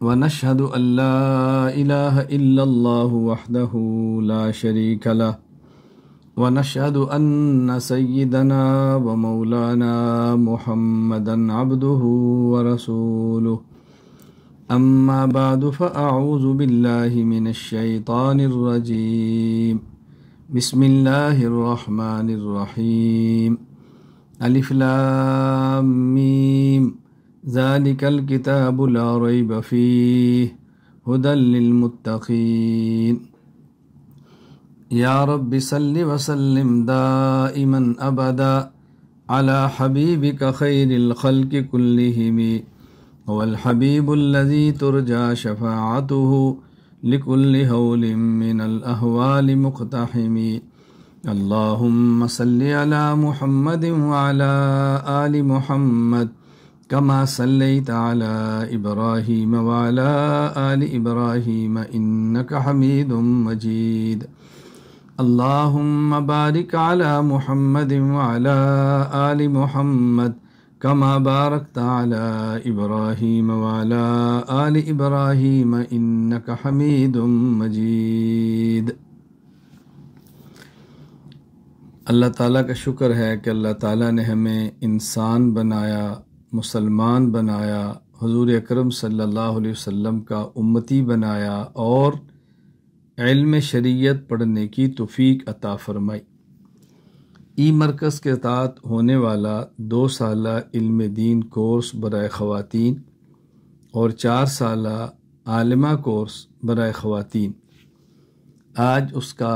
ونشهد أن لا إله إلا الله وحده لا شريك له ونشهد أن سيدنا ومولانا محمدا عبده ورسوله أما بعد فأعوذ بالله من الشيطان الرجيم بسم الله الرحمن الرحيم ألف لام ميم ذلك الكتاب لا ريب فيه هدى للمتقين يا رب صل وسلم دائما أبدا على حبيبك خير الخلق كلهم هو الحبيب الذي ترجى شفاعته لكل هول من الأهوال مقتحم اللهم صل على محمد وعلى آل محمد كما صليت على إبراهيم وعلى آل إبراهيم إنك حميد مجيد اللهم بارك على محمد وعلى آل محمد كما باركت على إبراهيم وعلى آل إبراهيم إنك حميد مجيد अल्लाह ताला का शुक्र है कि अल्लाह ताला ने हमें इंसान बनाया मुसलमान बनाया हजूर अक्रम सम का उम्मती बनाया और इल्म शरीयत पढ़ने की तोफ़ी अता फरमाई ई मरकज़ के तहत होने वाला दो साल इल्म दीन कोर्स बरए ख़वातीन और चार साल आलमा कोर्स बरए ख़वात आज उसका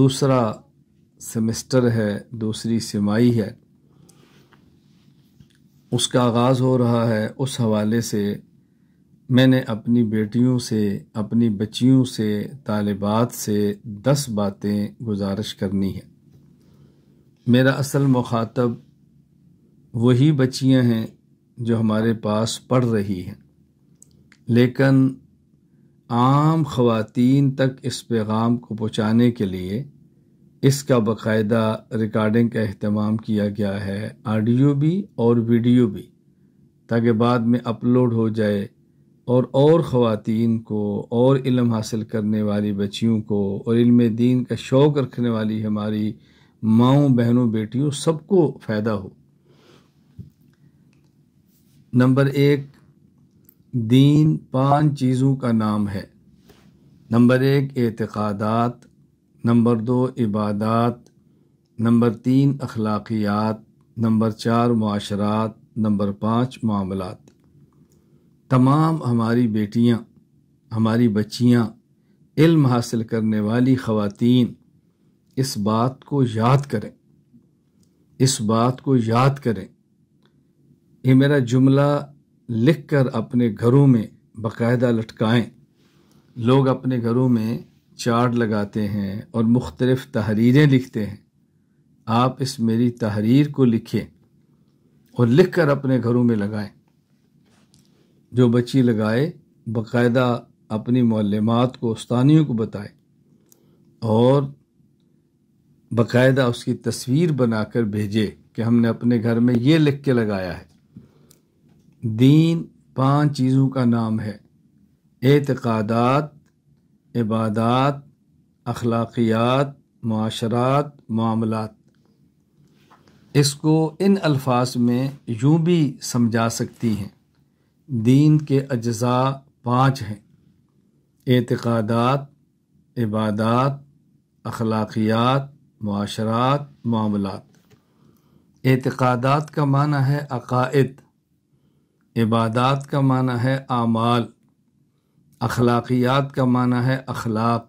दूसरा सेमेस्टर है दूसरी सिमाई है उसका आगाज़ हो रहा है उस हवाले से मैंने अपनी बेटियों से अपनी बच्चियों से तालिबात से दस बातें गुजारिश करनी है मेरा असल मुखातब वही बच्चियां हैं जो हमारे पास पढ़ रही हैं लेकिन आम ख़वातीन तक इस पैगाम को पहुँचाने के लिए इसका बाकायदा रिकॉर्डिंग का अहतमाम किया गया है ऑडियो भी और वीडियो भी ताकि बाद में अपलोड हो जाए और और ख़वातीन को और इल्म हासिल करने वाली बच्चियों को और इल्म दीन का शौक़ रखने वाली हमारी माओ बहनों बेटियों सबको फ़ायदा हो नंबर एक दीन पांच चीज़ों का नाम है नंबर एक एतक़ादात नंबर दो इबादत नंबर तीन अखलाकियात नंबर चार माशरात नंबर पाँच मामलात तमाम हमारी बेटियाँ हमारी बच्चियाँ इल्म हासिल करने वाली ख़वातीन इस बात को याद करें इस बात को याद करें ये मेरा जुमला लिख कर अपने घरों में बाकायदा लटकाएं लोग अपने घरों में चार्ट लगाते हैं और मुख्तलफ़ तहरीरें लिखते हैं आप इस मेरी तहरीर को लिखें और लिख कर अपने घरों में लगाएं जो बच्ची लगाए बाकायदा अपनी मौलमात को उस्तानियों को बताए और बाकायदा उसकी तस्वीर बनाकर भेजे कि हमने अपने घर में ये लिख के लगाया है दीन पांच चीज़ों का नाम है एतकादात इबादत अखलाकियात माशरात मामलात इसको इन अल्फाज में यूँ भी समझा सकती हैं दीन के अज्जा पाँच हैं एतकादात इबादत अखलाकियात माशरात मामलात एतकादात का माना है अकायद इबादत का माना है आमाल अखलाकियात का माना है अखलाक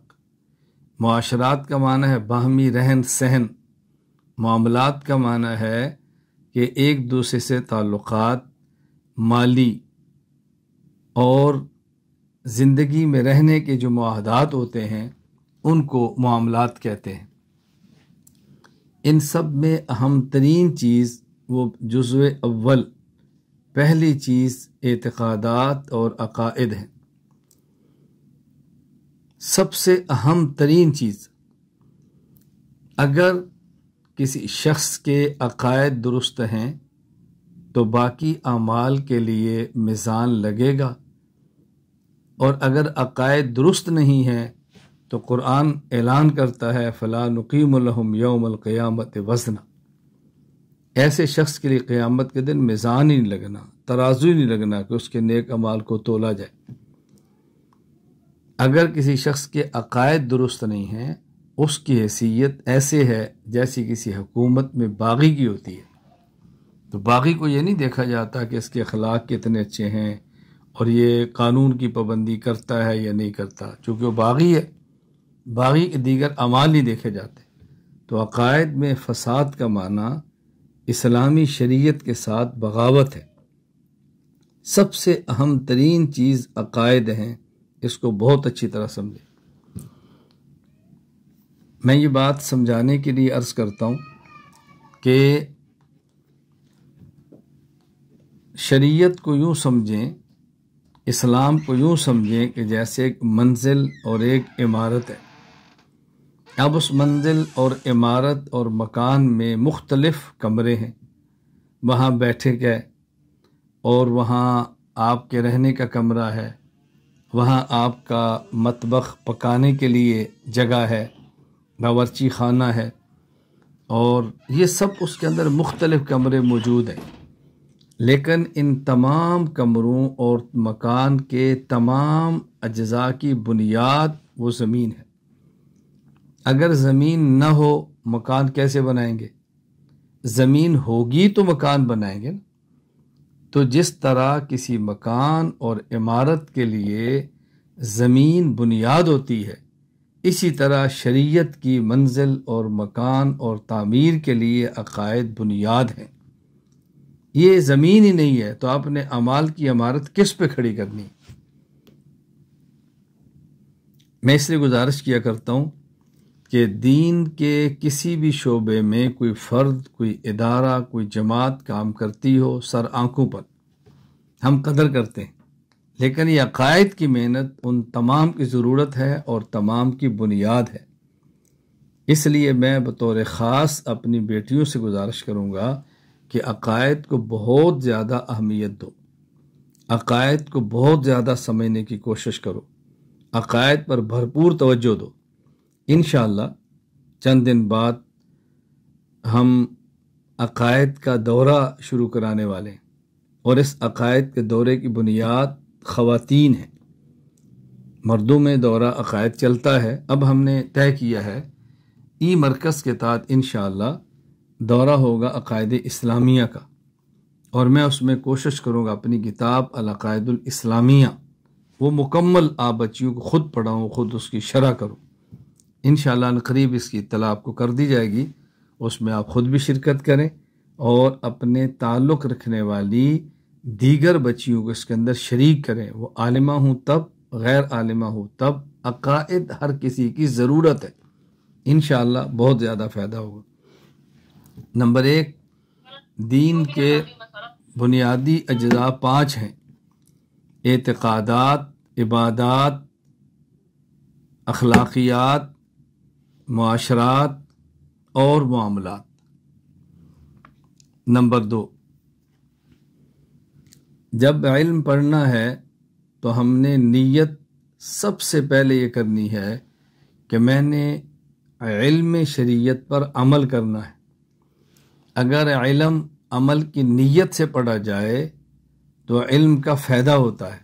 माशरात का माना है बाहमी रहन सहन मामलात का माना है कि एक दूसरे से ताल्लुक़ माली और ज़िंदगी में रहने के जो माहदात होते हैं उनको मामलात कहते हैं इन सब में अहम तरीन चीज़ वो जज़व अव्वल पहली चीज़ एतकदात और अकायद हैं सबसे अहम तरीन चीज़ अगर किसी शख्स के अकायद दुरुस्त हैं तो बाकी अमाल के लिए मिज़ान लगेगा और अगर अकायद दुरुस्त नहीं है तो कुरान ऐलान करता है फ़ला नकीम यौमक़ियामत वजना ऐसे शख्स के लिए क़्यामत के दिन मिज़ान ही नहीं लगना तराजू ही नहीं लगना कि उसके नेक अमाल को तोला जाए अगर किसी शख्स के अकायद दुरुस्त नहीं हैं उसकी हैसियत ऐसे है जैसी किसी हुकूमत में बागी की होती है तो बागी को ये नहीं देखा जाता कि इसके अखलाक कितने अच्छे हैं और ये कानून की पाबंदी करता है या नहीं करता चूँकि वो बागी है बागी के दीगर अमाल ही देखे जाते तो अकायद में फसाद का माना इस्लामी शरीयत के साथ बगावत है सबसे अहम तरीन चीज़ अकायद हैं इसको बहुत अच्छी तरह समझें मैं ये बात समझाने के लिए अर्ज़ करता हूँ कि शरीयत को यूँ समझें इस्लाम को यूँ समझें कि जैसे एक मंजिल और एक इमारत है अब उस मंजिल और इमारत और मकान में मुख्तलफ़ कमरे हैं वहाँ बैठे गए और वहाँ आपके रहने का कमरा है वहाँ आपका मतबख पकाने के लिए जगह है बावरची खाना है और ये सब उसके अंदर मुख्तलिफ़ कमरे मौजूद हैं लेकिन इन तमाम कमरों और मकान के तमाम अज्जा की बुनियाद वो ज़मीन है अगर ज़मीन न हो मकान कैसे बनाएंगे ज़मीन होगी तो मकान बनाएंगे ना तो जिस तरह किसी मकान और इमारत के लिए ज़मीन बुनियाद होती है इसी तरह शरीयत की मंजिल और मकान और तामीर के लिए अकायद बुनियाद हैं ये ज़मीन ही नहीं है तो आपने अमाल की इमारत किस पे खड़ी करनी मैं इसलिए गुजारिश किया करता हूँ कि दीन के किसी भी शोबे में कोई फ़र्द कोई इदारा कोई जमात काम करती हो सर आंखों पर हम कदर करते हैं लेकिन ये अकायद की मेहनत उन तमाम की ज़रूरत है और तमाम की बुनियाद है इसलिए मैं बतौर ख़ास अपनी बेटियों से गुजारिश करूँगा कि अकायद को बहुत ज़्यादा अहमियत दो अकायद को बहुत ज़्यादा समझने की कोशिश करो अकायद पर भरपूर तवज्जो दो इन चंद दिन बाद हम अकायद का दौरा शुरू कराने वाले हैं और इस अकायद के दौरे की बुनियाद ख़वातीन है मर्दों में दौरा अकायद चलता है अब हमने तय किया है ई मरकज़ के तहत इन दौरा होगा अकायद इस्लामिया का और मैं उसमें कोशिश करूँगा अपनी किताब अलकायदुल इस्लामिया वो मुकम्मल आप बच्चियों को ख़ुद पढ़ाऊँ ख़ुद उसकी शरह करूँ इन शरीब इसकी इतला आपको कर दी जाएगी उसमें आप ख़ुद भी शिरकत करें और अपने ताल्लुक़ रखने वाली दीगर बच्चियों को इसके अंदर शरीक करें वो आलिमा हूँ तब गैर आलिमा हूँ तब अकायद हर किसी की ज़रूरत है इन बहुत ज़्यादा फ़ायदा होगा नंबर एक दीन के बुनियादी अजा पाँच हैं एतकदात इबादात अखलाकियात माशरात और मामला नंबर दो जब इल्म पढ़ना है तो हमने नीयत सबसे पहले ये करनी है कि मैंने इल्म शरीयत पर अमल करना है अगर इलम अमल की नीयत से पढ़ा जाए तो इल्म का फ़ायदा होता है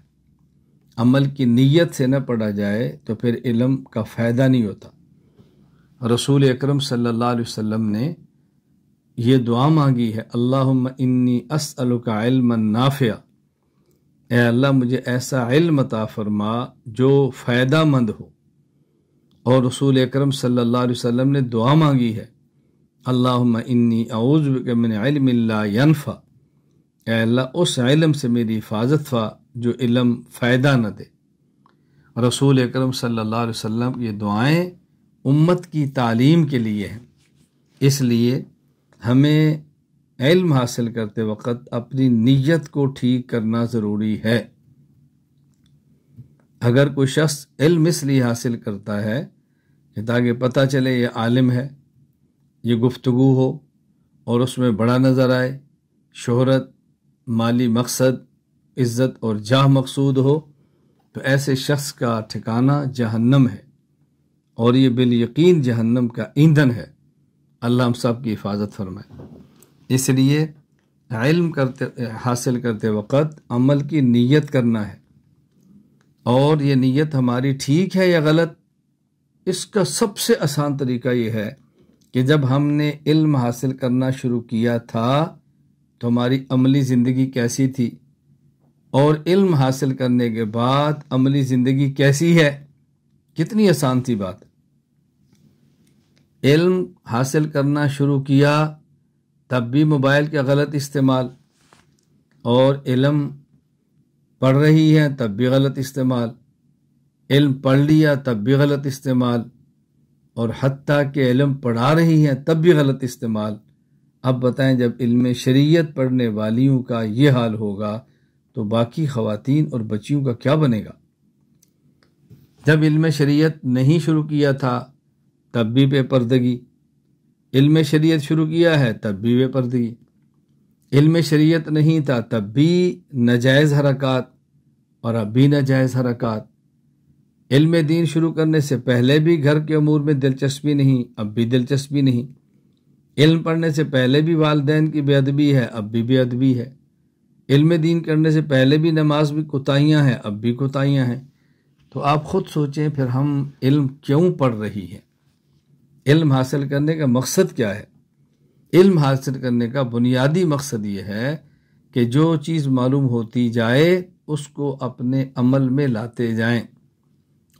अमल की नीयत से न पढ़ा जाए तो फिर इल्म का फ़ायदा नहीं होता रसूल अकरम सल्लल्लाहु अलैहि वसल्लम ने ये दुआ मांगी है अल्लाहुम्मा इन्नी असअलुका इल्मन नाफिया ए अल्लाह मुझे ऐसा इल्म ताफरमा फरमा जो फ़ायदा मंद हो और रसूल अकरम सल्लल्लाहु अलैहि वसल्लम ने दुआ मांगी है अल्लाहुम्मा इन्नी आऊज़ ए अल्लाह उस इलम से मेरी हिफाजत फा जो इलम फ़ायदा न दे रसूल अकरम सल्लल्लाहु अलैहि वसल्लम ये दुआएं उम्मत की तालीम के लिए है इसलिए हमें इल्म हासिल करते वक्त अपनी नीयत को ठीक करना ज़रूरी है अगर कोई शख्स इल्म इसलिए हासिल करता है कि ताकि पता चले ये आलिम है ये गुफ्तगु हो और उसमें बड़ा नज़र आए शोहरत माली मकसद इज़्ज़त और जाह मकसूद हो तो ऐसे शख्स का ठिकाना जहन्नम है और ये बिल यकीन जहन्नम का ईंधन है अल्लाह हम सब की हिफाजत फरमाए इसलिए इल्म करते हासिल करते वक़्त अमल की नीयत करना है और ये नीयत हमारी ठीक है या गलत इसका सबसे आसान तरीका ये है कि जब हमने इल्म हासिल करना शुरू किया था तो हमारी अमली ज़िंदगी कैसी थी और इल्म हासिल करने के बाद अमली ज़िंदगी कैसी है कितनी आसान थी बात इल्म हासिल करना शुरू किया तब भी मोबाइल का गलत इस्तेमाल और इल्म पढ़ रही हैं तब भी गलत इस्तेमाल इल्म पढ़ लिया तब भी गलत इस्तेमाल और हती के इल्म पढ़ा रही हैं तब भी गलत इस्तेमाल अब बताएं जब इल्म शरीयत पढ़ने वालियों का ये हाल होगा तो बाकी ख़वातीन और बच्चियों का क्या बनेगा जब इल्म शरीयत नहीं शुरू किया था तब भी बेपर्दगी इल्म शरीयत शुरू किया है तब भी बेपर्दगी इल्म शरीयत नहीं था तब भी नजायज़ हरकत और अब भी नजायज़ हरकत इल्म दीन शुरू करने से पहले भी घर के अमूर में दिलचस्पी नहीं अब भी दिलचस्पी नहीं इल्म पढ़ने से पहले भी वालदेन की बेअदबी है अब भी बेअदबी है इल्म दीन करने से पहले भी नमाज भी कोताहियाँ हैं अब भी कोताहियाँ हैं तो आप खुद सोचें फिर हम इल्म क्यों पढ़ रही हैं इल्म हासिल करने का मकसद क्या है इल्म हासिल करने का बुनियादी मकसद ये है कि जो चीज़ मालूम होती जाए उसको अपने अमल में लाते जाएं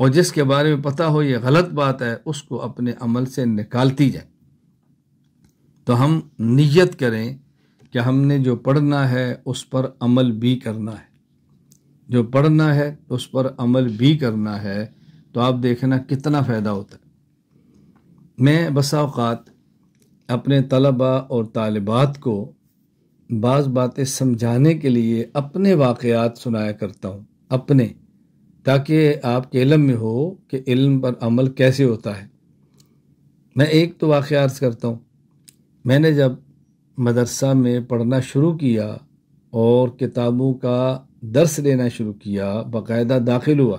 और जिसके बारे में पता हो ये गलत बात है उसको अपने अमल से निकालती जाए तो हम नियत करें कि हमने जो पढ़ना है उस पर अमल भी करना है जो पढ़ना है उस पर अमल भी करना है तो आप देखना कितना फ़ायदा होता है मैं बसाओक़ात अपने तलबा और तालबात को बाज़ बातें समझाने के लिए अपने वाक़ात सुनाया करता हूँ अपने ताकि आपके इलम में हो कि इल्म पर अमल कैसे होता है मैं एक तो वाक़ अर्ज़ करता हूँ मैंने जब मदरसा में पढ़ना शुरू किया और किताबों का दर्स लेना शुरू किया बाकायदा दाखिल हुआ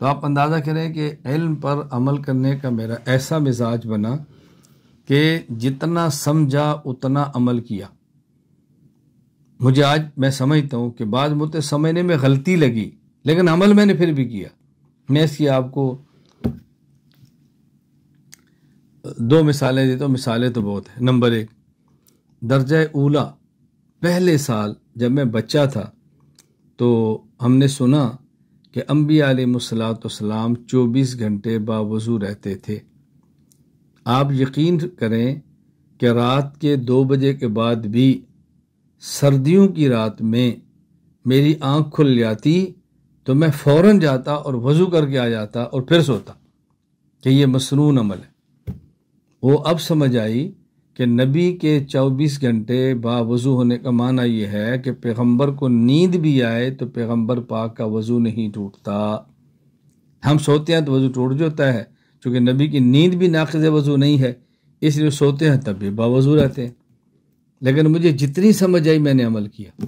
तो आप अंदाज़ा करें कि इल्म पर अमल करने का मेरा ऐसा मिजाज बना कि जितना समझा उतना अमल किया मुझे आज मैं समझता हूँ कि बाद मुझे समझने में गलती लगी लेकिन अमल मैंने फिर भी किया मैं इसकी आपको दो मिसालें देता हूँ मिसालें तो बहुत हैं नंबर एक दर्जा उला पहले साल जब मैं बच्चा था तो हमने सुना कि अम्बी अम्बिया सलाम चौबीस घंटे बावजू रहते थे आप यकीन करें कि रात के दो बजे के बाद भी सर्दियों की रात में मेरी आंख खुल जाती तो मैं फ़ौर जाता और वज़ू करके आ जाता और फिर सोता कि यह मसनून अमल है वो अब समझ आई कि नबी के 24 घंटे बावज़ू होने का माना यह है कि पैगंबर को नींद भी आए तो पैगंबर पाक का वज़ू नहीं टूटता हम सोते हैं तो वज़ू टूट जाता है क्योंकि नबी की नींद भी नाकज वज़ू नहीं है इसलिए सोते हैं तब भी बावज़ू रहते हैं लेकिन मुझे जितनी समझ आई मैंने अमल किया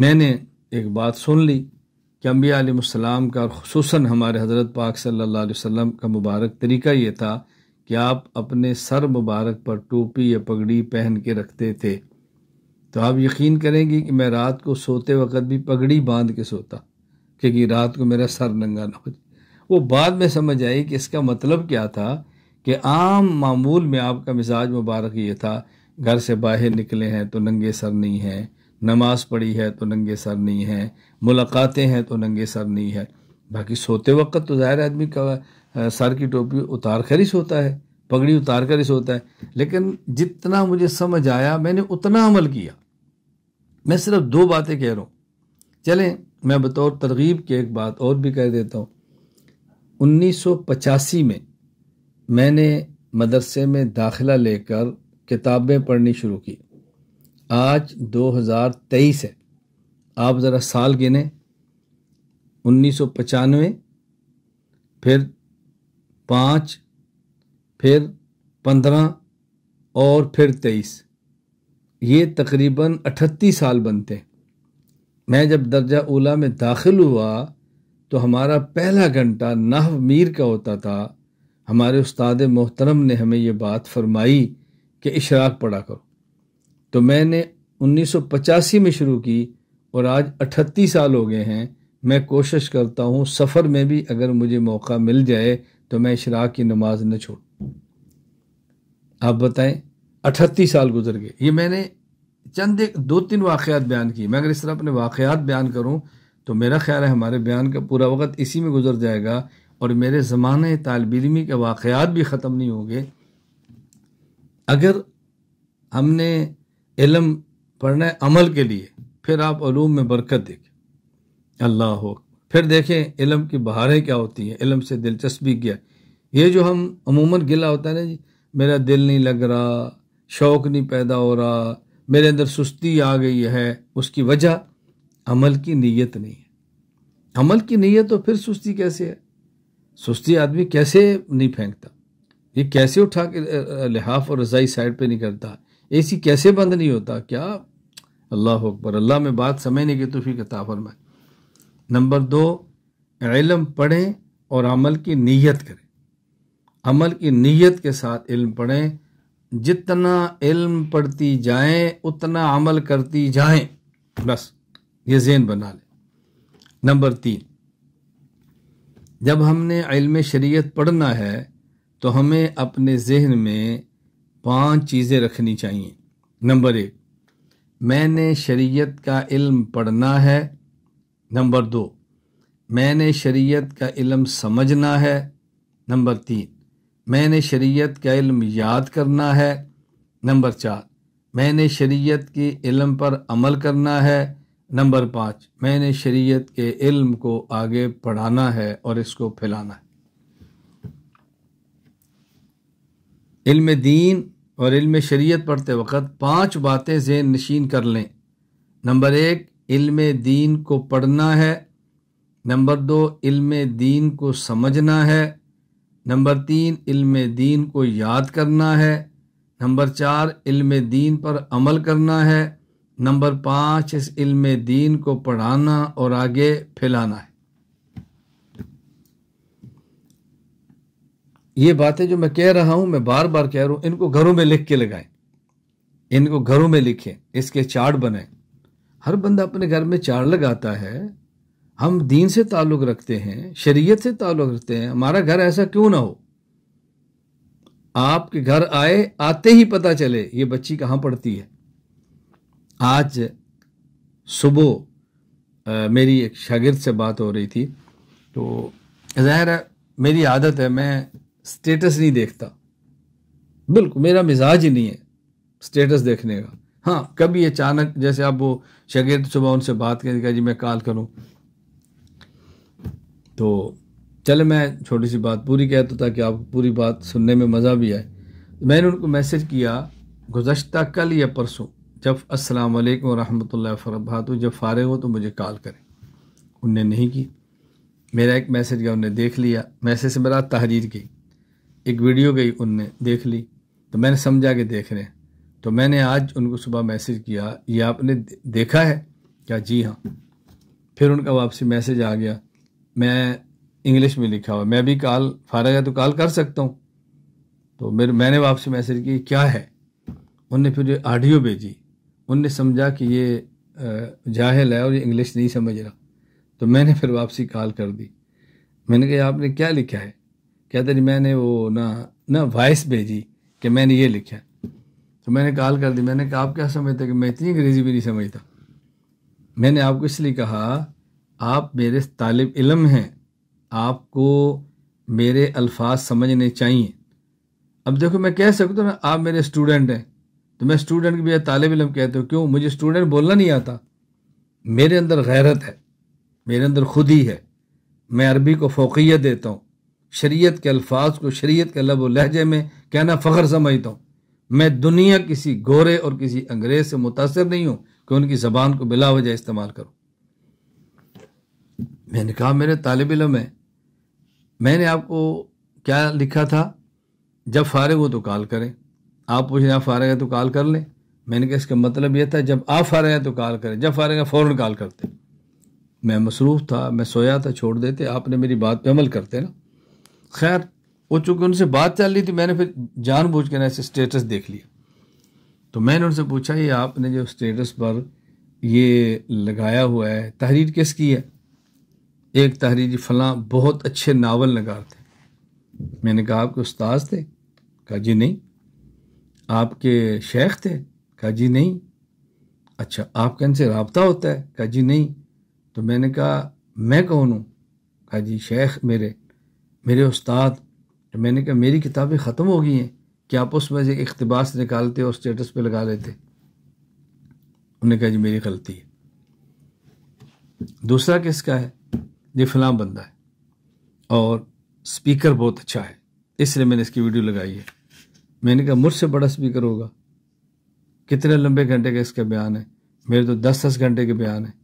मैंने एक बात सुन ली कि अम्बिया का और खसूस हमारे हज़रत पाक सल्ला वसम का मुबारक तरीका ये था कि आप अपने सर मुबारक पर टोपी या पगड़ी पहन के रखते थे तो आप यकीन करेंगे कि मैं रात को सोते वक्त भी पगड़ी बांध के सोता क्योंकि रात को मेरा सर नंगा ना हो जाए वो बाद में समझ आई कि इसका मतलब क्या था कि आम मामूल में आपका मिजाज मुबारक ये था घर से बाहर निकले हैं तो नंगे सर नहीं हैं नमाज पढ़ी है तो नंगे सर नहीं हैं मुलाकातें हैं तो नंगे सर नहीं है बाकी सोते वक्त तो ज़ाहिर आदमी का सर की टोपी उतार कर ही सोता है पगड़ी उतार कर ही सोता है लेकिन जितना मुझे समझ आया मैंने उतना अमल किया मैं सिर्फ दो बातें कह रहा हूँ चलें मैं बतौर तरगीब की एक बात और भी कह देता हूँ 1985 में मैंने मदरसे में दाखिला लेकर किताबें पढ़नी शुरू की आज 2023 है आप ज़रा साल गिने उन्नीस सौ पचानवे फिर पाँच फिर पंद्रह और फिर तेईस ये तकरीबन अठत्तीस साल बनते हैं मैं जब दर्जा ओला में दाखिल हुआ तो हमारा पहला घंटा नाहव मीर का होता था हमारे उस्ताद मोहतरम ने हमें ये बात फरमाई कि इशराक पढ़ा करो तो मैंने 1985 में शुरू की और आज अठत्तीस साल हो गए हैं मैं कोशिश करता हूँ सफ़र में भी अगर मुझे मौका मिल जाए तो मैं इशराक की नमाज न छोड़ आप बताएं अठत्तीस साल गुजर गए ये मैंने चंद एक दो तीन वाक़ात बयान किए मैं अगर इस तरह अपने वाक़ात बयान करूँ तो मेरा ख्याल है हमारे बयान का पूरा वक्त इसी में गुजर जाएगा और मेरे ज़माने तालब इलमी के वाक़ात भी ख़त्म नहीं होंगे अगर हमने इलम पढ़ना है अमल के लिए फिर आप ूम में बरकत देखें अल्लाह हो फिर देखें इलम की बहारें क्या होती हैं इलम से दिलचस्पी क्या ये जो हम अमूमन गिला होता है ना जी मेरा दिल नहीं लग रहा शौक नहीं पैदा हो रहा मेरे अंदर सुस्ती आ गई है उसकी वजह अमल की नीयत नहीं है अमल की नीयत तो फिर सुस्ती कैसे है सुस्ती आदमी कैसे नहीं फेंकता ये कैसे उठा के लिहाफ और रजाई साइड पे नहीं करता ए सी कैसे बंद नहीं होता क्या अल्लाह अकबर अल्लाह में बात समझने की तो फिर कता में नंबर दो इलम पढ़ें और अमल की नीयत करें अमल की नीयत के साथ इल्म पढ़ें जितना इल्म पढ़ती जाएं उतना अमल करती जाएं बस ये जेन बना लें नंबर तीन जब हमने इल्म शरीयत पढ़ना है तो हमें अपने जहन में पांच चीज़ें रखनी चाहिए नंबर एक मैंने शरीयत का इल्म पढ़ना है नंबर दो मैंने शरीयत का इल्म समझना है नंबर तीन मैंने शरीयत का इल्म याद करना है नंबर चार मैंने शरीयत के इल्म पर अमल करना है नंबर पाँच मैंने शरीयत के इल्म को आगे पढ़ाना है और इसको फैलाना है इल्म दीन और इल्म शरीयत पढ़ते वक्त पांच बातें जेन नशीन कर लें नंबर एक इल्म दीन को पढ़ना है नंबर दो इल्म दीन को समझना है नंबर तीन इल्म दीन को याद करना है नंबर चार इल्म दीन पर अमल करना है नंबर पाँच इस इल्म दीन को पढ़ाना और आगे फैलाना है ये बातें जो मैं कह रहा हूँ मैं बार बार कह रहा हूँ इनको घरों में लिख के लगाएं इनको घरों में लिखें इसके चार्ट बनाएं हर बंदा अपने घर में चार लगाता है हम दीन से ताल्लुक़ रखते हैं शरीयत से ताल्लुक़ रखते हैं हमारा घर ऐसा क्यों ना हो आपके घर आए आते ही पता चले ये बच्ची कहाँ पढ़ती है आज सुबह मेरी एक शागिर्द से बात हो रही थी तो ज़ाहिर है मेरी आदत है मैं स्टेटस नहीं देखता बिल्कुल मेरा मिजाज ही नहीं है स्टेटस देखने का हाँ कभी अचानक जैसे आप वो शगेद सुबह उनसे बात करें जी मैं कॉल करूँ तो चले मैं छोटी सी बात पूरी कह तो ताकि आपको पूरी बात सुनने में मज़ा भी आए मैंने उनको मैसेज किया गुजशत कल या परसों जब अस्सलाम वालेकुम रहमतुल्लाह वरहमत जब फारग हो तो मुझे कॉल करें उनने नहीं की मेरा एक मैसेज गया उनने देख लिया मैसेज से मेरा तहरीर की एक वीडियो गई उनने देख ली तो मैंने समझा के देख रहे हैं तो मैंने आज उनको सुबह मैसेज किया ये आपने देखा है क्या जी हाँ फिर उनका वापसी मैसेज आ गया मैं इंग्लिश में लिखा हुआ मैं भी कॉल फारा गया तो कॉल कर सकता हूँ तो मेरे मैंने वापसी मैसेज की क्या है उनने फिर ऑडियो भेजी उनने समझा कि ये जाहिल है और ये इंग्लिश नहीं समझ रहा तो मैंने फिर वापसी कॉल कर दी मैंने कहा आपने क्या लिखा है कहते जी मैंने वो ना ना वॉइस भेजी कि मैंने ये लिखा है तो मैंने कॉल कर दी मैंने कहा आप क्या समझते कि मैं इतनी अंग्रेज़ी भी नहीं समझता मैंने आपको इसलिए कहा आप मेरे तालब इलम हैं आपको मेरे अल्फाज समझने चाहिए अब देखो मैं कह सकता हूँ ना आप मेरे स्टूडेंट हैं तो मैं स्टूडेंट के बजाय तालब इलम कहते हो क्यों मुझे स्टूडेंट बोलना नहीं आता मेरे अंदर गैरत है मेरे अंदर खुद ही है मैं अरबी को फोकियत देता हूँ शरीयत के अल्फाज को शरीयत के लब लहजे में कहना फ़ख्र समझता हूँ मैं दुनिया किसी गोरे और किसी अंग्रेज से मुतासर नहीं हूं कि उनकी जबान को बिला वजह इस्तेमाल करो मैंने कहा मेरे तालब इलम है मैंने आपको क्या लिखा था जब फारग हो तो कॉल करें आप पूछ रहे आप फारग है तो कॉल कर लें मैंने कहा इसका मतलब यह था जब आप फारग हैं तो कॉल करें जब फारग है फौरन कॉल करते मैं मसरूफ़ था मैं सोया था छोड़ देते आपने मेरी बात पर अमल करते ना खैर वो चूंकि उनसे बात चल रही थी मैंने फिर जानबूझ के ना ऐसे स्टेटस देख लिया तो मैंने उनसे पूछा ये आपने जो स्टेटस पर ये लगाया हुआ है तहरीर किसकी है एक तहरीर फलां बहुत अच्छे नावल नगार थे मैंने कहा आपके उस्ताद थे कहा जी नहीं आपके शेख थे कहा जी नहीं अच्छा आपका इनसे रबता होता है कहा जी नहीं तो मैंने कहा मैं कौन हूँ कहा जी शेख मेरे मेरे उस्ताद तो मैंने कहा मेरी किताबें ख़त्म हो गई हैं कि आप उसमें से इकतबास निकालते और स्टेटस पे लगा लेते उन्होंने कहा जी मेरी गलती है दूसरा किसका है ये फलाम बंदा है और स्पीकर बहुत अच्छा है इसलिए मैंने इसकी वीडियो लगाई है मैंने कहा मुझसे बड़ा स्पीकर होगा कितने लंबे घंटे का इसका बयान है मेरे तो दस दस घंटे के बयान है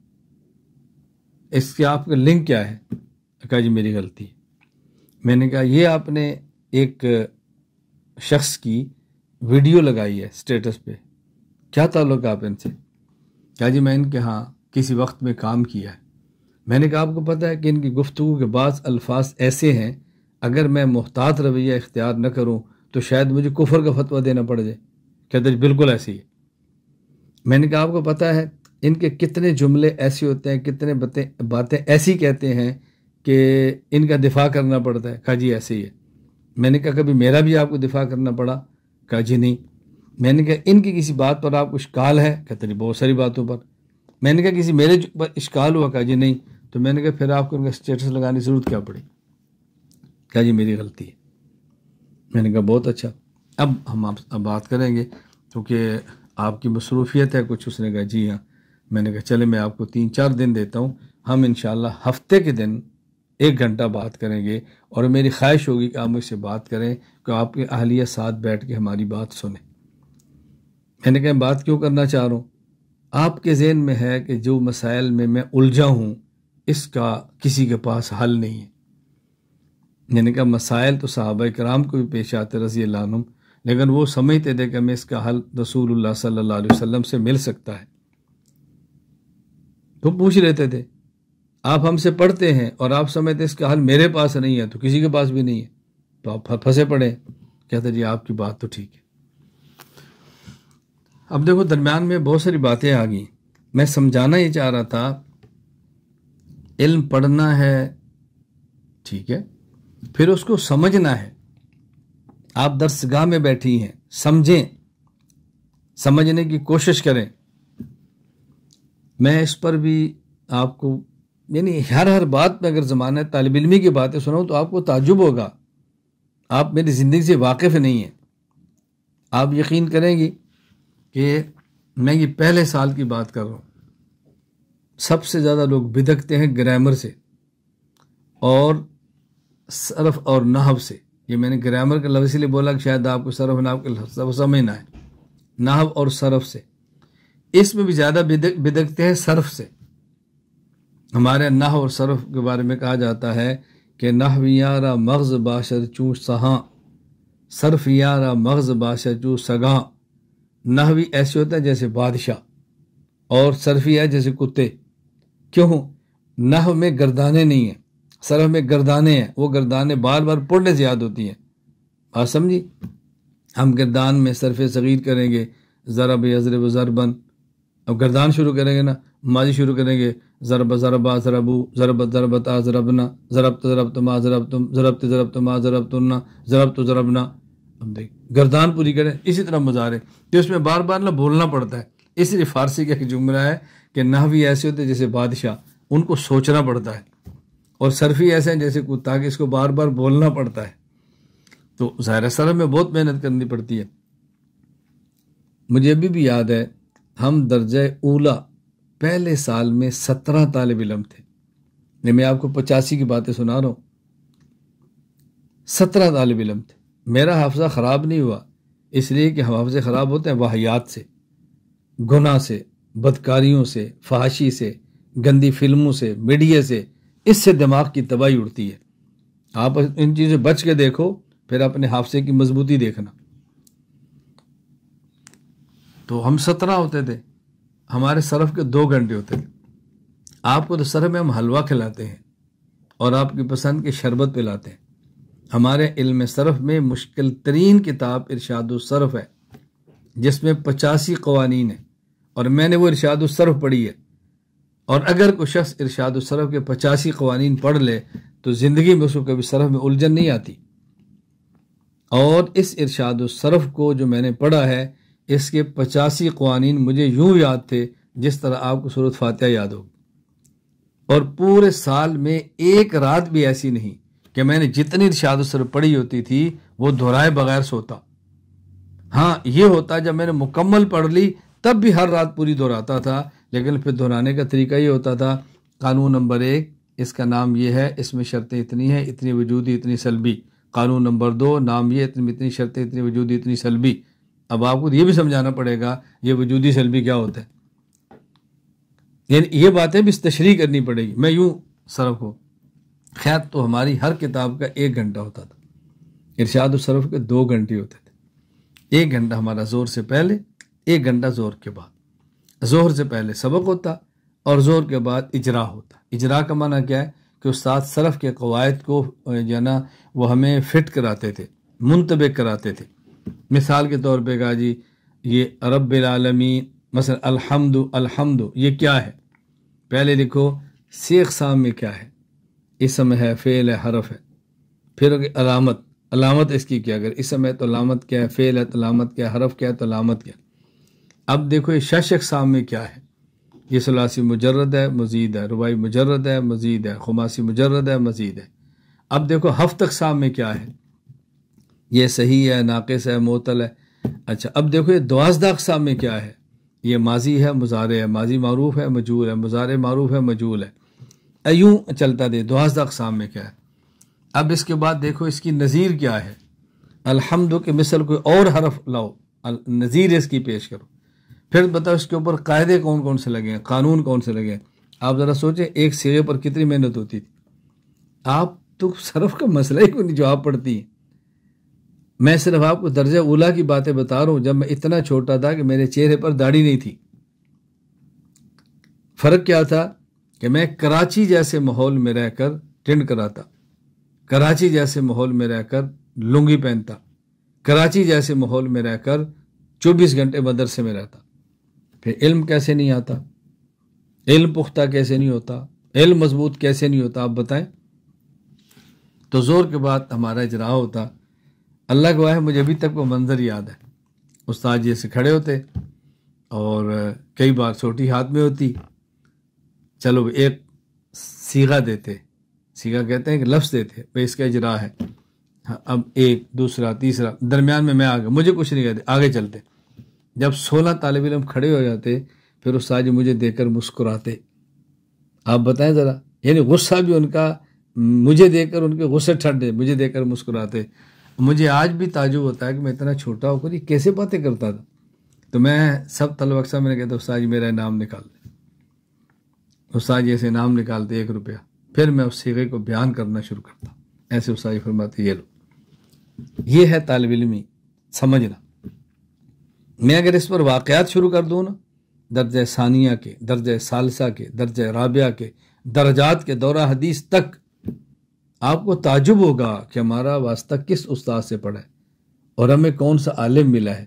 इसके आपका लिंक क्या है कहा जी मेरी गलती है मैंने कहा ये आपने एक शख्स की वीडियो लगाई है स्टेटस पे क्या ताल्लुक है आप इनसे क्या जी मैं इनके यहाँ किसी वक्त में काम किया है मैंने कहा आपको पता है कि इनकी गुफ्तु के बाद अल्फाज ऐसे हैं अगर मैं मुहतात रवैया इख्तियार न करूँ तो शायद मुझे कुफर का फतवा देना पड़ जाए कहते जी बिल्कुल ऐसी है मैंने कहा आपको पता है इनके कितने जुमले ऐसे होते हैं कितने बातें बातें ऐसी कहते हैं कि इनका दिफा करना पड़ता है कहा जी ऐसे ही है मैंने कहा कभी मेरा भी आपको दिफा करना पड़ा कहा जी नहीं मैंने कहा इनकी किसी बात पर आपको इश्काल है कहते नहीं बहुत सारी बातों पर मैंने कहा किसी मेरे पर इश्काल हुआ कहा जी नहीं तो मैंने कहा फिर आपको उनका स्टेटस लगाने की ज़रूरत क्या पड़ी कहा जी मेरी गलती है मैंने कहा बहुत अच्छा अब हम आप अब बात करेंगे क्योंकि आपकी मसरूफियत है कुछ उसने कहा जी हाँ मैंने कहा चले मैं आपको तीन चार दिन देता हूँ हम इन हफ्ते के दिन एक घंटा बात करेंगे और मेरी ख्वाहिश होगी कि आप मुझसे बात करें कि आपके अहलिया साथ बैठ के हमारी बात सुने मैंने कहा बात क्यों करना चाह रहा हूँ आपके जहन में है कि जो मसाइल में मैं उलझा हूँ इसका किसी के पास हल नहीं है मैंने कहा मसाइल तो साहब कराम को भी पेश आते रजी लानुम लेकिन वो समझते थे कि हमें इसका हल रसूल सल्ला वसम से मिल सकता है तो पूछ लेते थे आप हमसे पढ़ते हैं और आप समझते हैं इसका हल मेरे पास नहीं है तो किसी के पास भी नहीं है तो आप फंसे पड़े कहते जी आपकी बात तो ठीक है अब देखो दरम्यान में बहुत सारी बातें आ गई मैं समझाना ये चाह रहा था इल्म पढ़ना है ठीक है फिर उसको समझना है आप दरसगाह में बैठी हैं समझें समझने की कोशिश करें मैं इस पर भी आपको यानी हर हर बात में अगर ज़माना तालब इलमी की बातें सुनाऊँ तो आपको ताजुब होगा आप मेरी ज़िंदगी से वाकिफ़ नहीं हैं आप यकीन करेंगी कि मैं ये पहले साल की बात कर रहा हूँ सबसे ज़्यादा लोग भिदकते हैं ग्रामर से और सरफ और नहब से ये मैंने ग्रामर का लफ्ज़ इसलिए बोला कि शायद आपको सरफ नहव के समझ ना है नहव और सरफ से इसमें भी ज़्यादा भिदकते हैं सरफ से हमारे नह और सरफ के बारे में कहा जाता है कि नह यारा मगज़ बाशर चू सहा सरफ यारा मगज़ बाशर चू सगा नहवी ऐसे होता है जैसे बादशाह और सरफी है जैसे कुत्ते क्यों नह में गर्दाने नहीं हैं सरफ में गर्दाने हैं वो गर्दाने बार बार पुण्य से याद होती हैं बात समझी हम गर्दान में सरफ सगीर करेंगे ज़रा बजर बन अब गर्दान शुरू करेंगे ना माजी शुरू करेंगे ज़रब ज़रबा ज़रबू ज़रब ज़रबता ज़रबना ज़रब ज़रब तुमा ज़रब तुम ज़रब ज़रब आ ज़रब तुन्ना ज़रब तो ज़रबना हम देख गर्दान पूरी करें इसी तरह मुजारे कि उसमें बार बार ना बोलना पड़ता है इसलिए फ़ारसी का एक जुमला है कि नावी ऐसे होते जैसे बादशाह उनको सोचना पड़ता है और सरफी ऐसे हैं जैसे कुत्ता कि इसको बार बार बोलना पड़ता है तो ज़ाहिर सर में बहुत मेहनत करनी पड़ती है मुझे अभी भी याद है हम दर्ज ऊला पहले साल में सत्रह तालब इलम थे नहीं मैं आपको पचासी की बातें सुना रहा हूँ सत्रह तालब इलम थे मेरा हाफजा ख़राब नहीं हुआ इसलिए कि हम हाफजे ख़राब होते हैं वाहियात से गुना से बदकारियों से फहाशी से गंदी फिल्मों से मीडिया से इससे दिमाग की तबाही उड़ती है आप इन चीजें बच के देखो फिर अपने हाफसे की मजबूती देखना तो हम सत्रह होते थे हमारे सरफ के दो घंटे होते थे आपको तो सरफ में हम हलवा खिलाते हैं और आपकी पसंद के शरबत पिलाते हैं हमारे इल्म सरफ में मुश्किल तरीन किताब इरशादुसरफ है जिसमें पचासी कवानीन है और मैंने वो इरशादुसरफ पढ़ी है और अगर कोई शख्स इरशादुसरफ के पचासी कवानीन पढ़ ले तो ज़िंदगी में उसको कभी सरफ में उलझन नहीं आती और इस इरशादुसरफ को जो मैंने पढ़ा है इसके पचासी कवानीन मुझे यूँ याद थे जिस तरह आपको सूरत फातह याद हो और पूरे साल में एक रात भी ऐसी नहीं कि मैंने जितनी इर्शाद सर पढ़ी होती थी वो दोहराए बगैर सोता हाँ ये होता जब मैंने मुकम्मल पढ़ ली तब भी हर रात पूरी दोहराता था लेकिन फिर दोहराने का तरीका ये होता था कानून नंबर एक इसका नाम ये है इसमें शर्तें इतनी हैं इतनी वजूदी इतनी सलबी कानून नंबर दो नाम ये इतनी इतनी शर्तें इतनी वजूदी इतनी सलबी अब आपको ये भी समझाना पड़ेगा ये वजूदी सेल भी क्या होता है यानी ये बातें भी तशरी करनी पड़ेगी मैं यूं सरफ को खैर तो हमारी हर किताब का एक घंटा होता था इरशाद सरफ के दो घंटे होते थे एक घंटा हमारा जोर से पहले एक घंटा जोर के बाद जोर से पहले सबक होता और जोर के बाद इजरा होता इजरा का माना क्या है कि उस्ताद सरफ के कवायद को जो ना वो हमें फिट कराते थे मुंतब कराते थे मिसाल के तौर पे कहा जी ये रबालमीन मसल अलहमद अलहमद ये क्या है पहले लिखो शेख साहब में क्या है इसम है फ़ेल है हरफ है फिर होगी अलामत अलामत इसकी क्या अगर इसम है तो अलामत क्या है फ़ेल है तो अलामत क्या है हरफ क्या है तो अलामत क्या अब देखो ये शश अकसाम में क्या है ये सलासी मुजरद है मज़ीद है रुबाई मुजरद है मज़ीद है खमासी मुजरद है मज़ीद है अब देखो हफ्त अकसाम में क्या है ये सही है नाक़स है मोतल है अच्छा अब देखो ये दवाजदा अकसाम में क्या है ये माजी है मुजारे है माजी मरूफ है मजूल है मुजारे मरूफ है मजूल है अयू चलता दे दुआस अकसाम में क्या है अब इसके बाद देखो इसकी नज़ीर क्या है अलहमद के मिसल कोई और हरफ लाओ नज़ीर इसकी पेश करो फिर बताओ इसके ऊपर कायदे कौन कौन से लगे हैं कानून कौन से लगे हैं आप ज़रा सोचें एक सिरे पर कितनी मेहनत होती थी आप तो सरफ का मसला ही क्यों नहीं जवाब पड़ती पढ़ती हैं मैं सिर्फ आपको दर्ज उला की बातें बता रहा हूं जब मैं इतना छोटा था कि मेरे चेहरे पर दाढ़ी नहीं थी फर्क क्या था कि मैं कराची जैसे माहौल में रहकर टिंड कराता कराची जैसे माहौल में रहकर लुंगी पहनता कराची जैसे माहौल में रहकर 24 घंटे मदरसे में रहता फिर इल्म कैसे नहीं आता इल्म पुख्ता कैसे नहीं होता इल्म मजबूत कैसे नहीं होता आप बताएं तो ज़ोर के बाद हमारा इजरा होता अल्लाह गवाह है मुझे अभी तक वो मंज़र याद है उस्ताद जी से खड़े होते और कई बार छोटी हाथ में होती चलो एक सीगा देते सीगा कहते हैं कि लफ्ज़ देते भाई इसका इजरा है हाँ, अब एक दूसरा तीसरा दरमियान में मैं आ गया मुझे कुछ नहीं कहते आगे चलते जब सोलह तालब इलम खड़े हो जाते फिर उस्ताद जी मुझे देखकर मुस्कुराते आप बताएं ज़रा यानी गुस्सा भी उनका मुझे देखकर उनके गुस्से ठंडे मुझे देखकर मुस्कुराते मुझे आज भी ताजुब होता है कि मैं इतना छोटा होकर ये कैसे बातें करता था तो मैं सब तलब से मैंने कहता उस्ताद जी मेरा इनाम निकाल दे उस्ताद जी ऐसे इनाम निकालते एक रुपया फिर मैं उस सीखे को बयान करना शुरू करता ऐसे उस्ताद जी फरमाते ये लो ये है तालब इलमी समझना मैं अगर इस पर वाक़ात शुरू कर दूँ ना दर्ज सानिया के दर्ज सालसा के दर्ज राबिया के दर्जात के दौरा हदीस तक आपको ताजुब होगा कि हमारा वास्ता किस उस्ताद से पढ़ा है और हमें कौन सा आलिम मिला है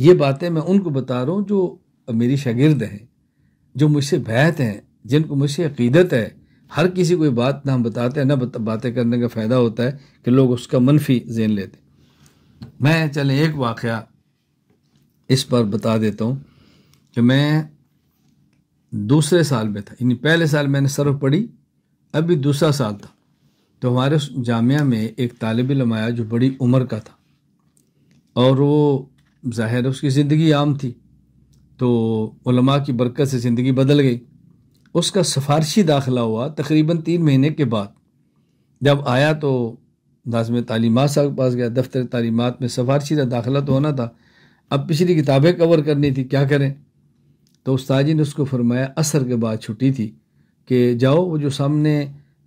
ये बातें मैं उनको बता रहा हूँ जो मेरी शागिर्द हैं जो मुझसे बहत हैं जिनको मुझसे अकीदत है हर किसी को बात ना हम बताते हैं ना बातें करने का फ़ायदा होता है कि लोग उसका मनफी जेन लेते मैं चले एक वाक़ इस पर बता देता हूँ कि मैं दूसरे साल में था यानी पहले साल मैंने सर्व पढ़ी अभी दूसरा साल था तो हमारे जामिया में एक तालब इलम आया जो बड़ी उम्र का था और वो ज़ाहिर उसकी ज़िंदगी आम थी तो उलमा की बरकत से ज़िंदगी बदल गई उसका सिफारशी दाखिला हुआ तकरीबन तीन महीने के बाद जब आया तो नाजम तालीमत साहब के पास गया दफ्तर तालीमत में सिफारशी का दाखिला तो होना था अब पिछली किताबें कवर करनी थी क्या करें तो उस्ताद जी ने उसको फरमाया असर के बाद छुट्टी थी कि जाओ वो जो सामने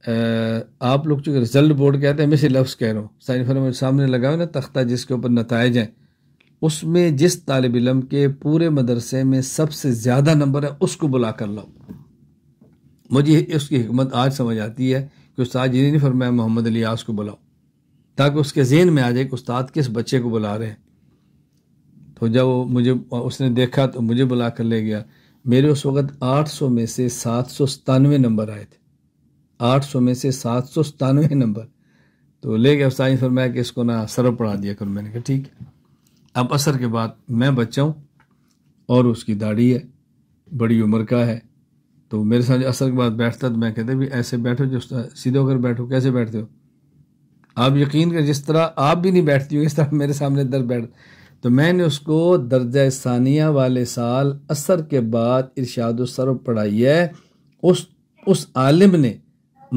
आप लोग चूँकि रिजल्ट बोर्ड कहते हैं मैं इसे लफ्स कह रहा हूँ साइंस फॉर्म सामने लगा हुआ ना तख्ता जिसके ऊपर नतज हैं उसमें जिस तालब इलम के पूरे मदरसे में सबसे ज़्यादा नंबर है उसको बुला कर लाओ मुझे उसकी हमत आज समझ आती है कि उस्ताद ये नहीं फरमाया मोहम्मद अलियास को बुलाओ ताकि उसके जेन में आ जाए कि उस्ताद किस बच्चे को बुला रहे हैं तो जब वो मुझे उसने देखा तो मुझे बुला कर ले गया मेरे उस वक्त आठ सौ में से सात सौ सतानवे नंबर आए थे आठ सौ में से सात सौ सतानवे नंबर तो ले गया साइंस फरमाया कि इसको ना सर्व पढ़ा दिया करो मैंने कहा ठीक है अब असर के बाद मैं बच्चा हूँ और उसकी दाढ़ी है बड़ी उम्र का है तो मेरे साथ असर के बाद बैठता तो मैं कहते भी ऐसे बैठो जो सीधे होकर बैठो कैसे बैठते हो आप यकीन कर जिस तरह आप भी नहीं बैठती हो इस तरह मेरे सामने दर बैठ तो मैंने उसको दर्जा सानिया वाले साल असर के बाद इर्शाद सरब पढ़ाई है उस उस आलिम ने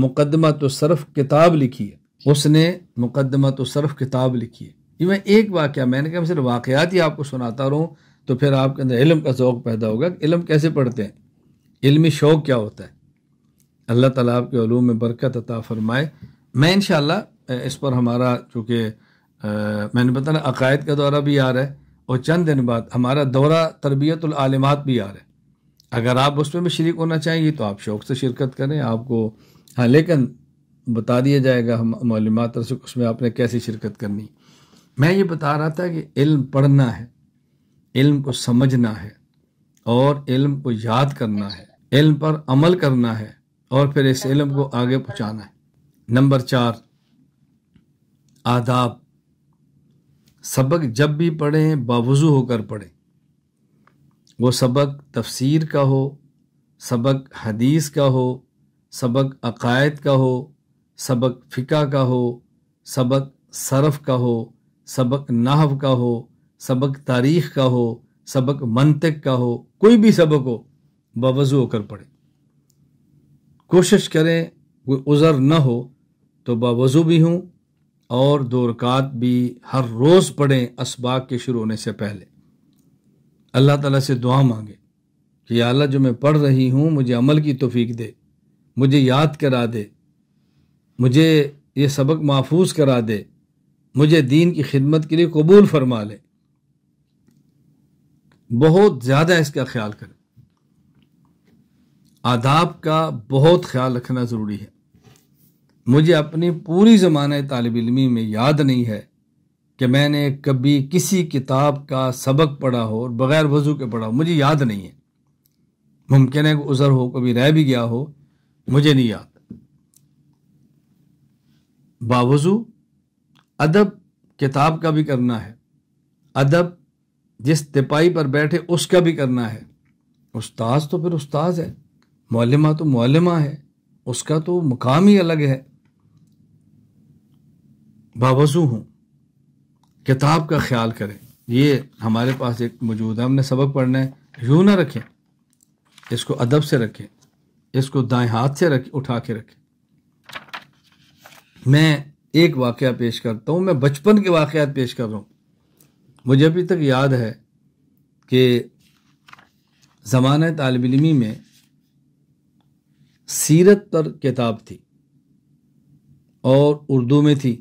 मुकदमा तो सरफ किताब लिखी है उसने मुकदमा तो सरफ किताब लिखी है ये मैं एक वाक़ मैंने कहा मैं सिर्फ वाक़ात ही आपको सुनाता रहूँ तो फिर आपके अंदर इलम का शौक़ पैदा होगा इलम कैसे पढ़ते हैं इलमी शौक़ क्या होता है अल्लाह ताला आपके ूम में बरकत अता फ़रमाए मैं इन इस पर हमारा चूँकि मैंने पता ना अकायद का दौरा भी आ रहा है और चंद दिन बाद हमारा दौरा तरबियतलमात भी आ रहा है अगर आप उसमें भी शर्क होना चाहेंगे तो आप शौक़ से शिरकत करें आपको हाँ लेकिन बता दिया जाएगा हम मौलम रसुक उसमें आपने कैसी शिरकत करनी मैं ये बता रहा था कि इल्म पढ़ना है इल्म को समझना है और इल्म को याद करना है इल्म पर अमल करना है और फिर इस इल्म को आगे पहुंचाना है नंबर चार आदाब सबक जब भी पढ़ें बावजू होकर पढ़ें वो सबक तफसीर का हो सबक हदीस का हो सबक अकायद का हो सबक फ़िका का हो सबक सरफ़ का हो सबक नाहव का हो सबक तारीख़ का हो सबक मनतक का हो कोई भी सबक हो बावजू होकर पढ़े कोशिश करें कोई उज़र न हो तो बावजू भी हूँ और दो रकात भी हर रोज़ पढ़ें इसबाक के शुरू होने से पहले अल्लाह ताला से दुआ मांगे कि अल्लाह जो मैं पढ़ रही हूँ मुझे अमल की तोफीक दे मुझे याद करा दे मुझे ये सबक महफूज करा दे मुझे दीन की खिदमत के लिए कबूल फरमा ले बहुत ज़्यादा इसका ख्याल करें आदाब का बहुत ख्याल रखना ज़रूरी है मुझे अपनी पूरी जमाने तालब इलमी में याद नहीं है कि मैंने कभी किसी किताब का सबक पढ़ा हो और बग़ैर वज़ू के पढ़ा हो मुझे याद नहीं है मुमकिन है कि उज़र हो कभी रह भी गया हो मुझे नहीं याद बावजू अदब किताब का भी करना है अदब जिस तिपाही पर बैठे उसका भी करना है उस्ताज तो फिर उस्ताज है मौलिमा तो मौलिमा है उसका तो मुकाम ही अलग है बावजू हूँ किताब का ख्याल करें ये हमारे पास एक मौजूद है हमने सबक पढ़ना है यूँ ना रखें इसको अदब से रखें इसको दाएं हाथ से रख उठा के रखें मैं एक वाक़ पेश करता हूँ मैं बचपन के वाक़ पेश कर रहा हूँ मुझे अभी तक याद है कि ज़माने तालब इलमी में सीरत पर किताब थी और उर्दू में थी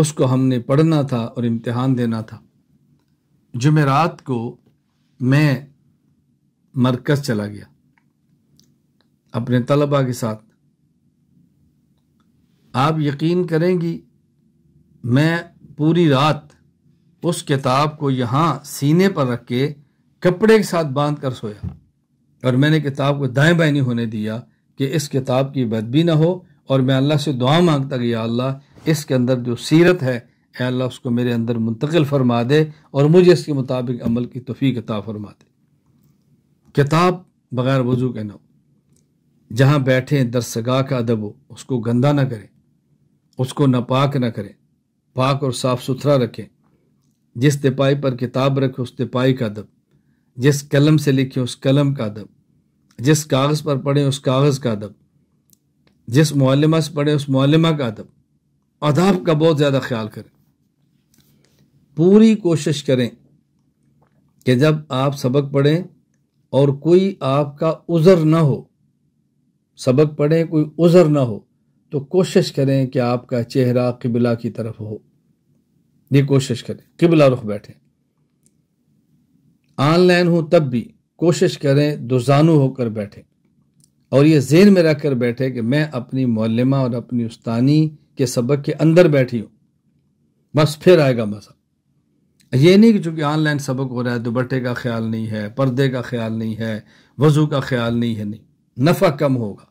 उसको हमने पढ़ना था और इम्तहान देना था जुमेरात को मैं मरकज़ चला गया अपने तलबा के साथ आप यकीन करेंगी मैं पूरी रात उस किताब को यहाँ सीने पर रख के कपड़े के साथ बांध कर सोया और मैंने किताब को दाएं बाएं नहीं होने दिया कि इस किताब की बदबी ना हो और मैं अल्लाह से दुआ मांगता कि अल्लाह इसके अंदर जो सीरत है अल्लाह उसको मेरे अंदर मुंतकिल फरमा दे और मुझे इसके मुताबिक अमल की तफी किताब फरमा दे किताब बगैर वजू के ना हो जहाँ बैठें दरसगाह का अदब हो उसको गंदा ना करें उसको नापाक ना करें पाक और साफ सुथरा रखें जिस तिपाही पर किताब रखें उस तिपाही का अदब जिस कलम से लिखें उस कलम का अदब जिस कागज़ पर पढ़ें उस कागज़ का अदब जिस मालमा से पढ़ें उस मालमा का अदब अदाब का बहुत ज़्यादा ख्याल करें पूरी कोशिश करें कि जब आप सबक पढ़ें और कोई आपका उज़र ना हो सबक पढ़ें कोई उज़र ना हो तो कोशिश करें कि आपका चेहरा किबला की तरफ हो ये कोशिश करें किबला रुख बैठें ऑनलाइन हो तब भी कोशिश करें दुजानु होकर बैठें और ये जेन में रख कर बैठे कि मैं अपनी मौलिमा और अपनी उस्तानी के सबक के अंदर बैठी हूँ बस फिर आएगा मज़ा ये नहीं कि चूंकि ऑनलाइन सबक हो रहा है दुबट्टे का ख्याल नहीं है पर्दे का ख्याल नहीं है वज़ू का ख्याल नहीं है नहीं नफ़ा कम होगा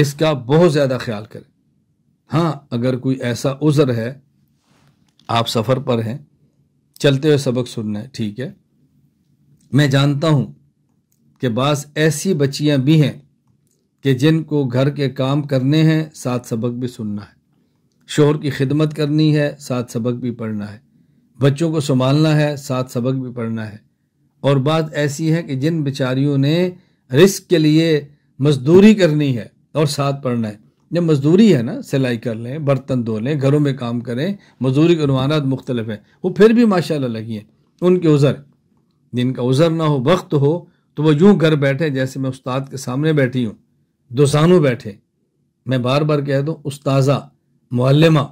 इसका बहुत ज़्यादा ख्याल करें हाँ अगर कोई ऐसा उज़र है आप सफ़र पर हैं चलते हुए सबक सुनना है ठीक है मैं जानता हूँ कि बास ऐसी बच्चियाँ भी हैं कि जिनको घर के काम करने हैं साथ सबक भी सुनना है शोर की खिदमत करनी है साथ सबक भी पढ़ना है बच्चों को संभालना है साथ सबक भी पढ़ना है और बात ऐसी है कि जिन बेचारियों ने रिस्क के लिए मजदूरी करनी है और साथ पढ़ना है जब मजदूरी है ना सिलाई कर लें बर्तन धो लें घरों में काम करें मजदूरी के अनुमानात मुख्तलिफ हैं वो फिर भी माशाल्लाह लगी हैं उनके उज़र जिनका उज़र ना हो वक्त हो तो वो यूं घर बैठे जैसे मैं उस्ताद के सामने बैठी हूँ दोसानों बैठे मैं बार बार कह दूँ उस्ताजा मुहलमा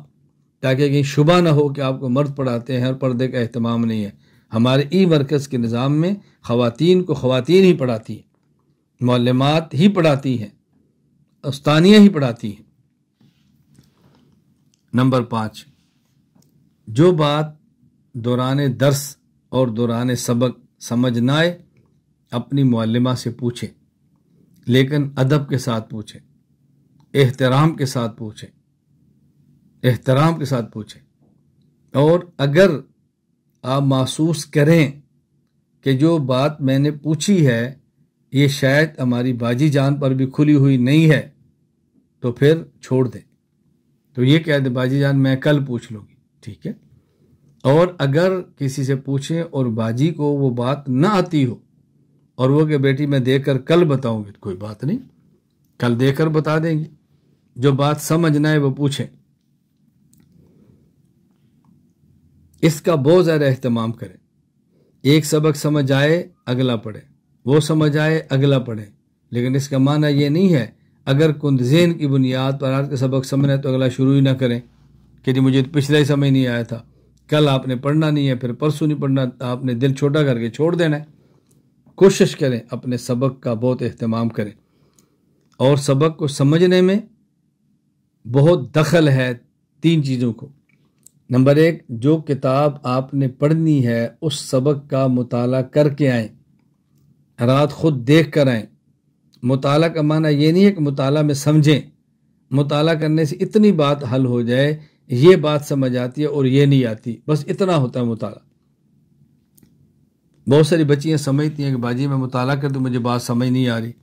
ताकि कहीं शुबा ना हो कि आपको मर्द पढ़ाते हैं और पर्दे का अहतमाम नहीं है हमारे ई मरकज़ के निज़ाम में ख़वान को ख़वान ही पढ़ाती हैं मौलमात ही पढ़ाती हैं उस्तानियाँ ही पढ़ाती हैं नंबर पाँच जो बात दौरान दर्स और दौरान सबक समझ ना आए अपनी मौलमा से पूछें लेकिन अदब के साथ पूछें एहतराम के साथ पूछें एहतराम के साथ पूछें और अगर आप महसूस करें कि जो बात मैंने पूछी है ये शायद हमारी बाजी जान पर भी खुली हुई नहीं है तो फिर छोड़ दें तो ये कह दे बाजी जान मैं कल पूछ लूंगी ठीक है और अगर किसी से पूछें और बाजी को वो बात ना आती हो और वो कि बेटी मैं देकर कल बताऊंगी तो कोई बात नहीं कल देकर बता देंगे जो बात समझना है वो पूछें इसका बहुत ज़्यादा अहतमाम करें एक सबक समझ आए अगला पढ़े वो समझ आए अगला पढ़े लेकिन इसका माना ये नहीं है अगर कुंद जेन की बुनियाद पर आज का सबक समझना तो अगला शुरू ही ना करें कि जी मुझे पिछला ही समय नहीं आया था कल आपने पढ़ना नहीं है फिर परसों नहीं पढ़ना तो आपने दिल छोटा करके छोड़ देना है कोशिश करें अपने सबक का बहुत अहतमाम करें और सबक को समझने में बहुत दखल है तीन चीज़ों को नंबर एक जो किताब आपने पढ़नी है उस सबक का मुताला करके आएँ रात खुद देख कर आएँ मुताल का माना ये नहीं है कि मुताल में समझें मुताल करने से इतनी बात हल हो जाए ये बात समझ आती है और ये नहीं आती बस इतना होता है मुताल बहुत सारी बच्चियाँ समझती हैं कि बाजी मैं मुताल कर तो मुझे बात समझ नहीं आ रही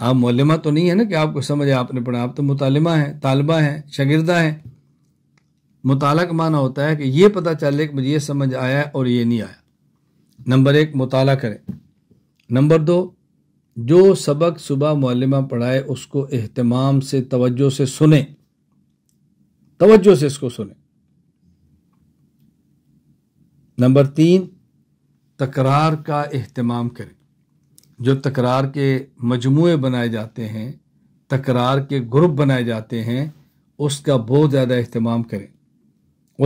आप मौलमा तो नहीं है ना कि आपको समझ आपने पढ़ा आप तो मुतालमा हैं तालबा हैं शगिरदा हैं मुताल का माना होता है कि ये पता चले कि मुझे ये समझ आया और ये नहीं आया नंबर एक मुताल करें नंबर दो जो सबक सुबह मौलिमा पढ़ाए उसको अहतमाम से तवज्जो से सुने तवज्जो से इसको सुने नंबर तीन तकरार का अहतमाम करें जो तकरार के मजमू बनाए जाते हैं तकरार के ग्रुप बनाए जाते हैं उसका बहुत ज़्यादा अहतमाम करें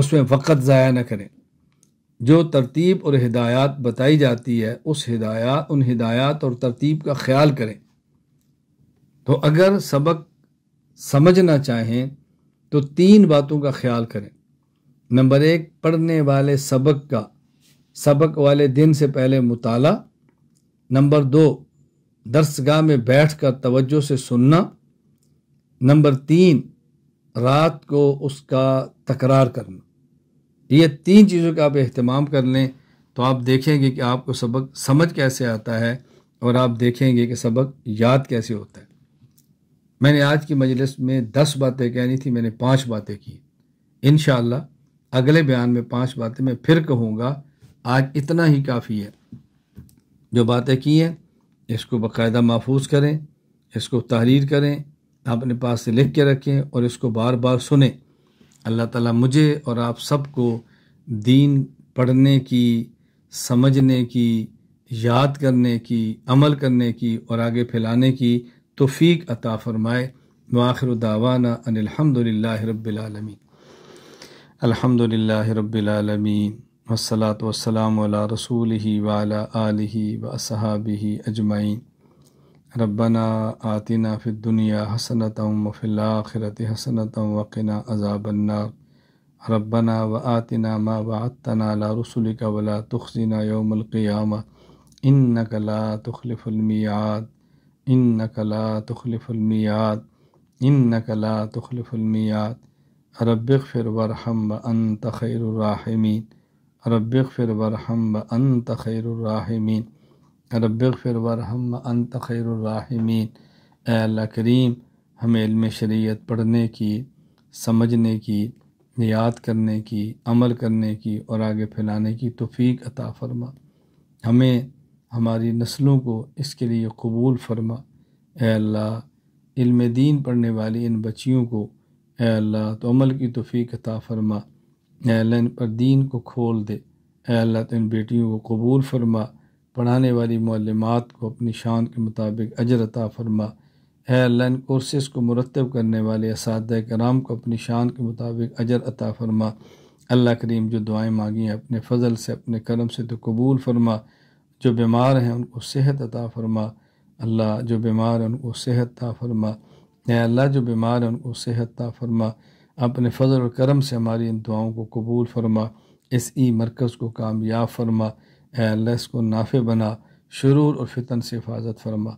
उसमें वक़्त ज़ाया न करें जो तरतीब और हिदायत बताई जाती है उस हिदायत उन हिदायत और तरतीब का ख्याल करें तो अगर सबक समझना चाहें तो तीन बातों का ख्याल करें नंबर एक पढ़ने वाले सबक का सबक वाले दिन से पहले मुताल नंबर दो दरसगाह में बैठ कर तवज्जो से सुनना नंबर तीन रात को उसका तकरार करना ये तीन चीज़ों का आप अहतमाम कर लें तो आप देखेंगे कि आपको सबक समझ कैसे आता है और आप देखेंगे कि सबक याद कैसे होता है मैंने आज की मजलिस में दस बातें कहनी थी मैंने पाँच बातें की इन अगले बयान में पाँच बातें मैं फिर कहूँगा आज इतना ही काफ़ी है जो बातें की हैं इसको बाकायदा महफूज करें इसको तहरीर करें अपने पास से लिख के रखें और इसको बार बार सुने अल्लाह ताला मुझे और आप सबको दीन पढ़ने की समझने की याद करने की अमल करने की और आगे फैलाने की तोफ़ीक अता फ़रमाए वाखिर दावाना अनिलहमदिल्ला रबालमीन अलहमदिल्ला रबालमीन वसलात वसलाम रसूल ही वाला आलि व असहाबी अजमाइन रब्बना आतिना फ़िद दुनिया हसनत वफ़िल्लाखरत हसनत वक़ना अजाबन्नार रब्बना व आतिना मा वातना ला रसुल का वला तुखजना यौमक़ियाम इन नकला तखलफ़लमियात इन नकला तखलफ़लमियात इन नकला तखलफ़लमियात रब्बिक फिर वरहम व अन तखैरराहमीन फिर वरहम व अन तखैरराहमीन रबिर वरहम अंत खैरमीन अल्लाह करीम हमें इल्म शरीयत पढ़ने की समझने की याद करने की अमल करने की और आगे फैलाने की तोफ़ी अता फरमा हमें हमारी नस्लों को इसके लिए कबूल फरमा अल्लाह इल्म दीन पढ़ने वाली इन बच्चियों को अल्लाह तो अमल की तोफ़ी अता फरमा अल्लाह इन पर दीन को खोल दे अल्लाह तो इन बेटियों को कबूल फरमा पढ़ाने वाली मौलमात को अपनी शान के मुताबिक अजर फरमा है लन कोर्सेज़ को मुरतब करने वाले इस कराम को अपनी शान के मुताबिक अजर अता फरमा अल्लाह करीम जो दुआएं मांगी हैं अपने फ़जल से अपने करम से तो कबूल फरमा जो बीमार हैं उनको सेहत अता फरमा अल्लाह जो बीमार है उनको सेहत ता फरमा या अल्लाह जो बीमार है उनको सेहत ता फरमा अपने फ़जल और करम से हमारी इन दुआओं को कबूल फरमा इस ई मरकज़ को कामयाब फरमा अल्लाह इसको नाफे बना शुरूर और फितन से हिफाजत फरमा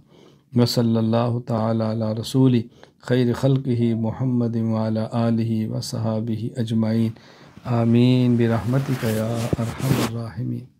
वसल्ला ताली रसूली खैर खल्क ही मोहम्मद वाला आलि व सहाबी अजमाइन आमीन बिरहमत का या